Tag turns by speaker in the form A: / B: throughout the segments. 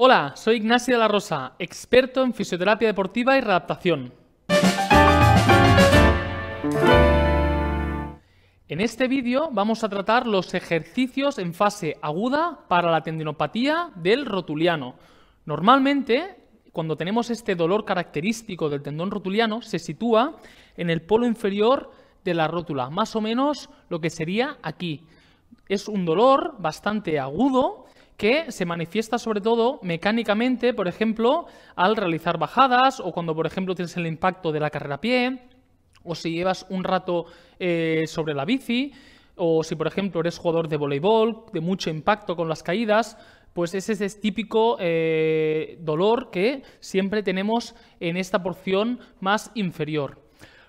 A: Hola, soy Ignacio de la Rosa, experto en fisioterapia deportiva y readaptación. En este vídeo vamos a tratar los ejercicios en fase aguda para la tendinopatía del rotuliano. Normalmente, cuando tenemos este dolor característico del tendón rotuliano, se sitúa en el polo inferior de la rótula, más o menos lo que sería aquí. Es un dolor bastante agudo que se manifiesta sobre todo mecánicamente, por ejemplo, al realizar bajadas o cuando, por ejemplo, tienes el impacto de la carrera a pie o si llevas un rato eh, sobre la bici o si, por ejemplo, eres jugador de voleibol de mucho impacto con las caídas, pues ese es el típico eh, dolor que siempre tenemos en esta porción más inferior.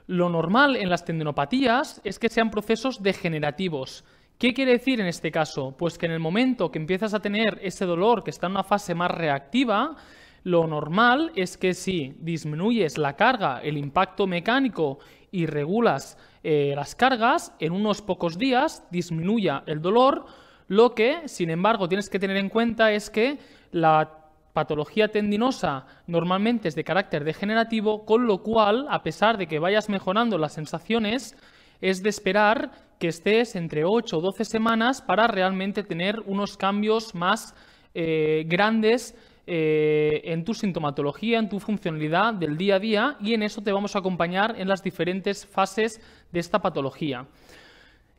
A: Lo normal en las tendinopatías es que sean procesos degenerativos, ¿Qué quiere decir en este caso? Pues que en el momento que empiezas a tener ese dolor que está en una fase más reactiva, lo normal es que si disminuyes la carga, el impacto mecánico y regulas eh, las cargas, en unos pocos días disminuya el dolor. Lo que, sin embargo, tienes que tener en cuenta es que la patología tendinosa normalmente es de carácter degenerativo, con lo cual, a pesar de que vayas mejorando las sensaciones, es de esperar que estés entre 8 o 12 semanas para realmente tener unos cambios más eh, grandes eh, en tu sintomatología, en tu funcionalidad del día a día y en eso te vamos a acompañar en las diferentes fases de esta patología.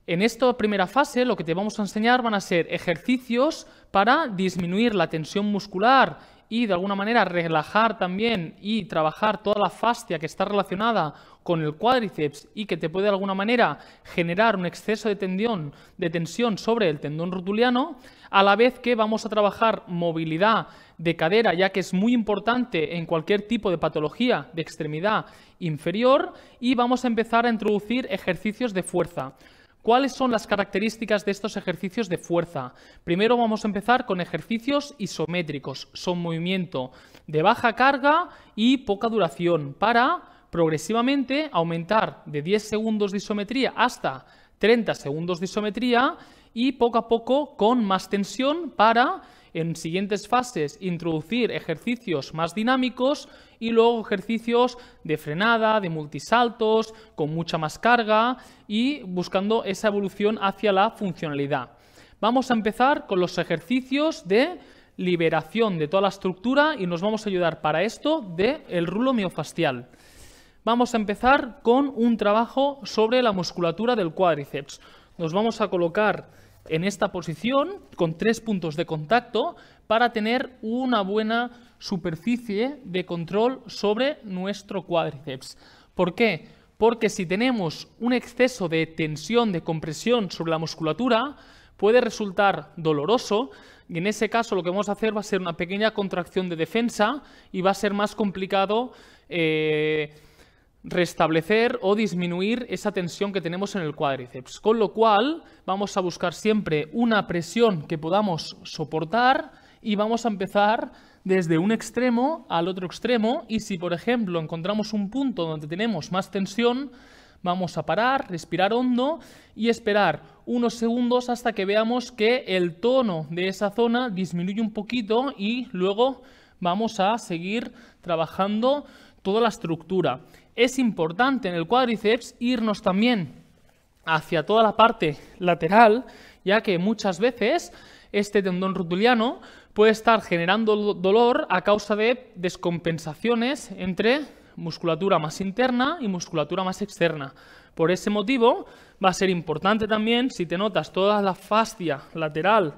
A: En esta primera fase lo que te vamos a enseñar van a ser ejercicios para disminuir la tensión muscular y de alguna manera relajar también y trabajar toda la fascia que está relacionada con el cuádriceps y que te puede de alguna manera generar un exceso de, de tensión sobre el tendón rotuliano, a la vez que vamos a trabajar movilidad de cadera, ya que es muy importante en cualquier tipo de patología de extremidad inferior, y vamos a empezar a introducir ejercicios de fuerza. ¿Cuáles son las características de estos ejercicios de fuerza? Primero vamos a empezar con ejercicios isométricos. Son movimiento de baja carga y poca duración para progresivamente aumentar de 10 segundos de isometría hasta 30 segundos de isometría y poco a poco con más tensión para en siguientes fases introducir ejercicios más dinámicos y luego ejercicios de frenada, de multisaltos, con mucha más carga y buscando esa evolución hacia la funcionalidad. Vamos a empezar con los ejercicios de liberación de toda la estructura y nos vamos a ayudar para esto del el rulo miofascial. Vamos a empezar con un trabajo sobre la musculatura del cuádriceps. Nos vamos a colocar en esta posición con tres puntos de contacto para tener una buena superficie de control sobre nuestro cuádriceps. ¿Por qué? Porque si tenemos un exceso de tensión, de compresión sobre la musculatura, puede resultar doloroso y en ese caso lo que vamos a hacer va a ser una pequeña contracción de defensa y va a ser más complicado eh, restablecer o disminuir esa tensión que tenemos en el cuádriceps. Con lo cual, vamos a buscar siempre una presión que podamos soportar y vamos a empezar desde un extremo al otro extremo y si, por ejemplo, encontramos un punto donde tenemos más tensión, vamos a parar, respirar hondo y esperar unos segundos hasta que veamos que el tono de esa zona disminuye un poquito y luego vamos a seguir trabajando toda la estructura es importante en el cuádriceps irnos también hacia toda la parte lateral, ya que muchas veces este tendón rotuliano puede estar generando dolor a causa de descompensaciones entre musculatura más interna y musculatura más externa. Por ese motivo, va a ser importante también, si te notas toda la fascia lateral,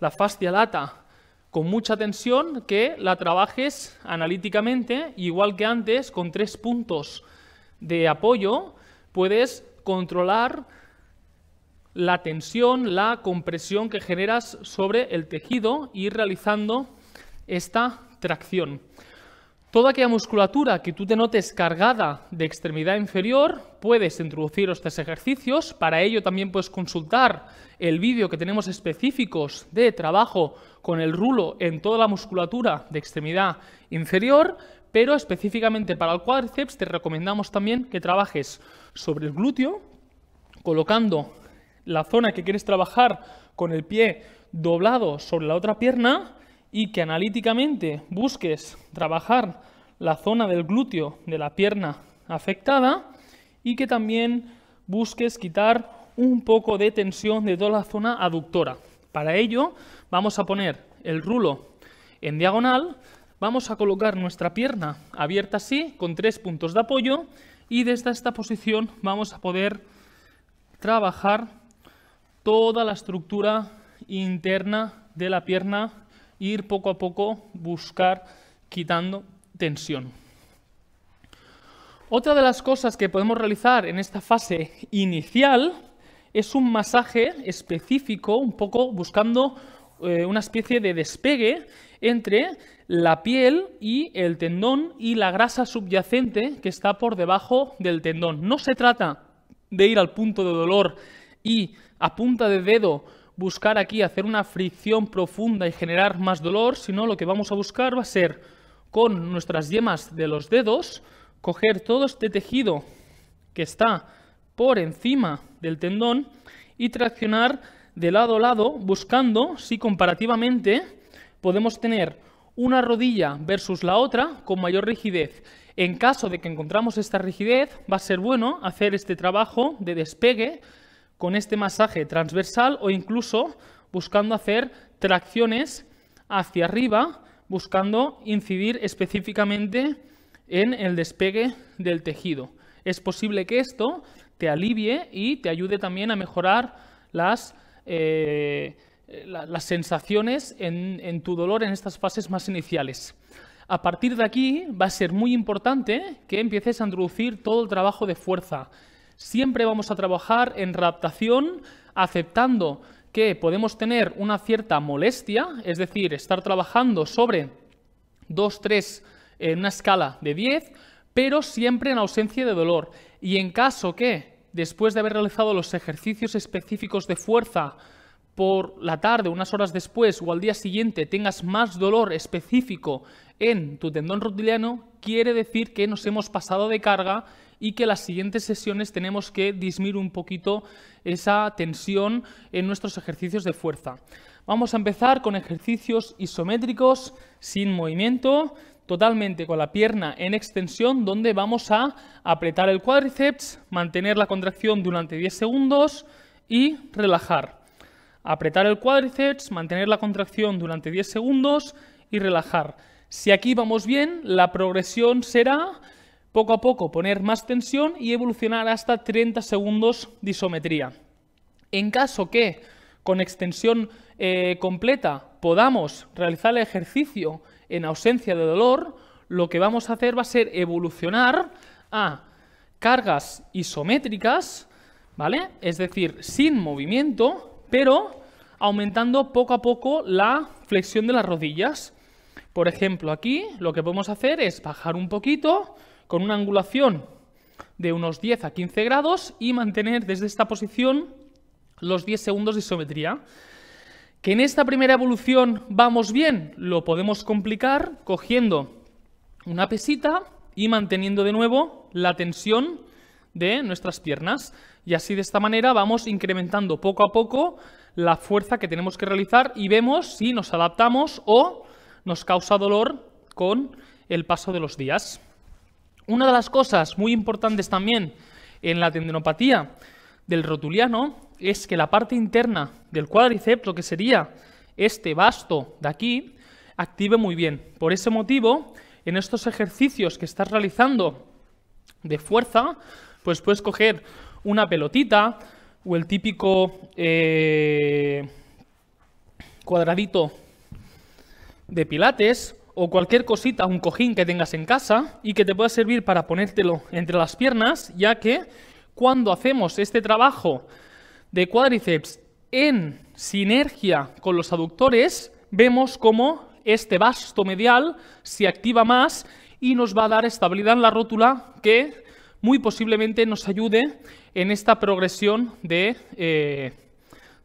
A: la fascia lata con mucha tensión que la trabajes analíticamente, igual que antes, con tres puntos de apoyo, puedes controlar la tensión, la compresión que generas sobre el tejido y realizando esta tracción. Toda aquella musculatura que tú te notes cargada de extremidad inferior, puedes introducir estos ejercicios. Para ello también puedes consultar el vídeo que tenemos específicos de trabajo con el rulo en toda la musculatura de extremidad inferior, pero específicamente para el cuádriceps te recomendamos también que trabajes sobre el glúteo, colocando la zona que quieres trabajar con el pie doblado sobre la otra pierna y que analíticamente busques trabajar la zona del glúteo de la pierna afectada y que también busques quitar un poco de tensión de toda la zona aductora. Para ello vamos a poner el rulo en diagonal, vamos a colocar nuestra pierna abierta así con tres puntos de apoyo y desde esta posición vamos a poder trabajar toda la estructura interna de la pierna ir poco a poco buscar quitando tensión. Otra de las cosas que podemos realizar en esta fase inicial es un masaje específico, un poco buscando eh, una especie de despegue entre la piel y el tendón y la grasa subyacente que está por debajo del tendón. No se trata de ir al punto de dolor y a punta de dedo buscar aquí hacer una fricción profunda y generar más dolor, sino lo que vamos a buscar va a ser con nuestras yemas de los dedos, coger todo este tejido que está por encima del tendón y traccionar de lado a lado buscando si comparativamente podemos tener una rodilla versus la otra con mayor rigidez. En caso de que encontramos esta rigidez, va a ser bueno hacer este trabajo de despegue con este masaje transversal o incluso buscando hacer tracciones hacia arriba, buscando incidir específicamente en el despegue del tejido. Es posible que esto te alivie y te ayude también a mejorar las, eh, las sensaciones en, en tu dolor en estas fases más iniciales. A partir de aquí va a ser muy importante que empieces a introducir todo el trabajo de fuerza, Siempre vamos a trabajar en adaptación aceptando que podemos tener una cierta molestia, es decir, estar trabajando sobre 2, 3 en una escala de 10, pero siempre en ausencia de dolor. Y en caso que, después de haber realizado los ejercicios específicos de fuerza por la tarde, unas horas después o al día siguiente, tengas más dolor específico en tu tendón rotuliano, quiere decir que nos hemos pasado de carga y que las siguientes sesiones tenemos que disminuir un poquito esa tensión en nuestros ejercicios de fuerza. Vamos a empezar con ejercicios isométricos sin movimiento, totalmente con la pierna en extensión, donde vamos a apretar el cuádriceps, mantener la contracción durante 10 segundos y relajar. Apretar el cuádriceps, mantener la contracción durante 10 segundos y relajar. Si aquí vamos bien, la progresión será poco a poco poner más tensión y evolucionar hasta 30 segundos de isometría. En caso que con extensión eh, completa podamos realizar el ejercicio en ausencia de dolor, lo que vamos a hacer va a ser evolucionar a cargas isométricas, ¿vale? Es decir, sin movimiento, pero aumentando poco a poco la flexión de las rodillas. Por ejemplo, aquí lo que podemos hacer es bajar un poquito, con una angulación de unos 10 a 15 grados y mantener desde esta posición los 10 segundos de isometría. Que en esta primera evolución vamos bien, lo podemos complicar cogiendo una pesita y manteniendo de nuevo la tensión de nuestras piernas. Y así de esta manera vamos incrementando poco a poco la fuerza que tenemos que realizar y vemos si nos adaptamos o nos causa dolor con el paso de los días. Una de las cosas muy importantes también en la tendinopatía del rotuliano es que la parte interna del cuádriceps, lo que sería este vasto de aquí, active muy bien. Por ese motivo, en estos ejercicios que estás realizando de fuerza, pues puedes coger una pelotita o el típico eh, cuadradito de pilates o cualquier cosita, un cojín que tengas en casa y que te pueda servir para ponértelo entre las piernas, ya que cuando hacemos este trabajo de cuádriceps en sinergia con los aductores, vemos cómo este vasto medial se activa más y nos va a dar estabilidad en la rótula que muy posiblemente nos ayude en esta progresión de, eh,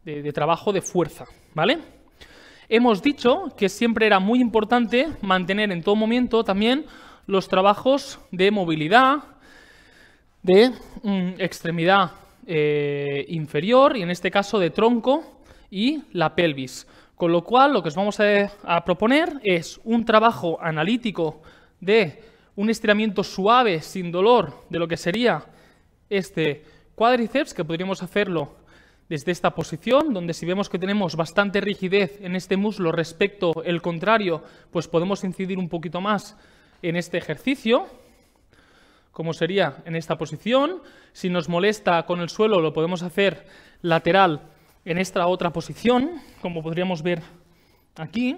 A: de, de trabajo de fuerza, ¿vale? Hemos dicho que siempre era muy importante mantener en todo momento también los trabajos de movilidad, de mm, extremidad eh, inferior y en este caso de tronco y la pelvis. Con lo cual lo que os vamos a, a proponer es un trabajo analítico de un estiramiento suave, sin dolor, de lo que sería este cuádriceps, que podríamos hacerlo desde esta posición, donde si vemos que tenemos bastante rigidez en este muslo respecto el contrario, pues podemos incidir un poquito más en este ejercicio, como sería en esta posición. Si nos molesta con el suelo, lo podemos hacer lateral en esta otra posición, como podríamos ver aquí.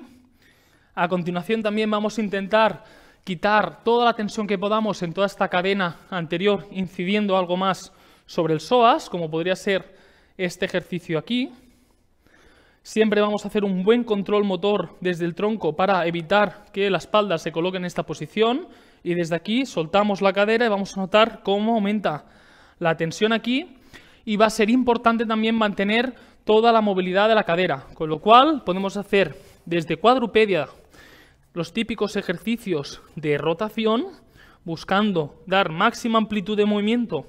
A: A continuación también vamos a intentar quitar toda la tensión que podamos en toda esta cadena anterior, incidiendo algo más sobre el psoas, como podría ser este ejercicio aquí. Siempre vamos a hacer un buen control motor desde el tronco para evitar que la espalda se coloque en esta posición. Y desde aquí soltamos la cadera y vamos a notar cómo aumenta la tensión aquí. Y va a ser importante también mantener toda la movilidad de la cadera. Con lo cual podemos hacer desde cuadrupedia los típicos ejercicios de rotación, buscando dar máxima amplitud de movimiento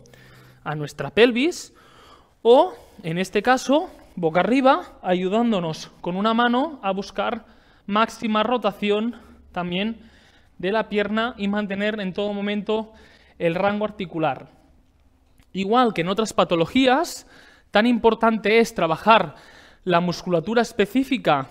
A: a nuestra pelvis, o en este caso, boca arriba, ayudándonos con una mano a buscar máxima rotación también de la pierna y mantener en todo momento el rango articular. Igual que en otras patologías, tan importante es trabajar la musculatura específica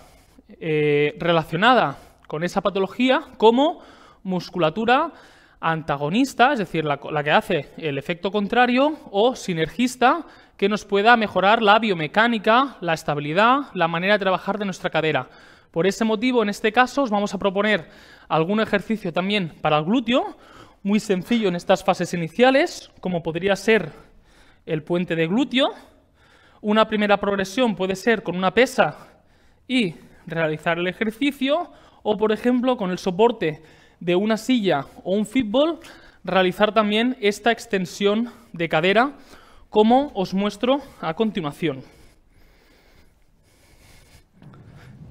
A: eh, relacionada con esa patología como musculatura antagonista, es decir, la que hace el efecto contrario, o sinergista, que nos pueda mejorar la biomecánica, la estabilidad, la manera de trabajar de nuestra cadera. Por ese motivo, en este caso, os vamos a proponer algún ejercicio también para el glúteo, muy sencillo en estas fases iniciales, como podría ser el puente de glúteo. Una primera progresión puede ser con una pesa y realizar el ejercicio, o por ejemplo con el soporte de una silla o un fútbol, realizar también esta extensión de cadera como os muestro a continuación.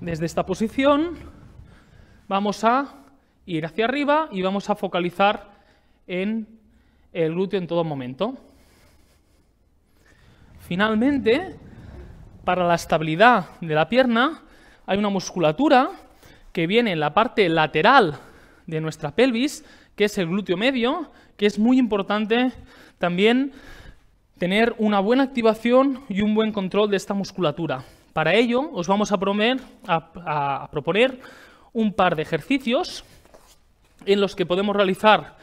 A: Desde esta posición vamos a ir hacia arriba y vamos a focalizar en el glúteo en todo momento. Finalmente, para la estabilidad de la pierna, hay una musculatura que viene en la parte lateral de nuestra pelvis, que es el glúteo medio, que es muy importante también tener una buena activación y un buen control de esta musculatura. Para ello, os vamos a, proponer un par de ejercicios en los que podemos realizar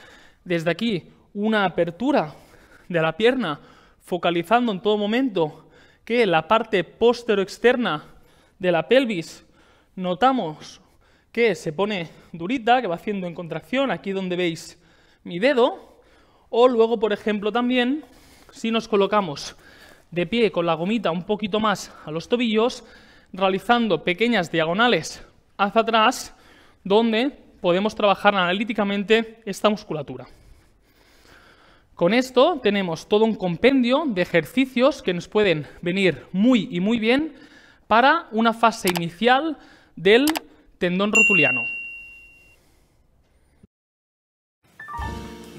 A: desde aquí una apertura de la pierna, focalizando en todo momento que la parte postero externa de la pelvis notamos que se pone durita, que va haciendo en contracción, aquí donde veis mi dedo, o luego, por ejemplo, también si nos colocamos de pie con la gomita un poquito más a los tobillos, realizando pequeñas diagonales hacia atrás, donde podemos trabajar analíticamente esta musculatura. Con esto tenemos todo un compendio de ejercicios que nos pueden venir muy y muy bien para una fase inicial del tendón rotuliano.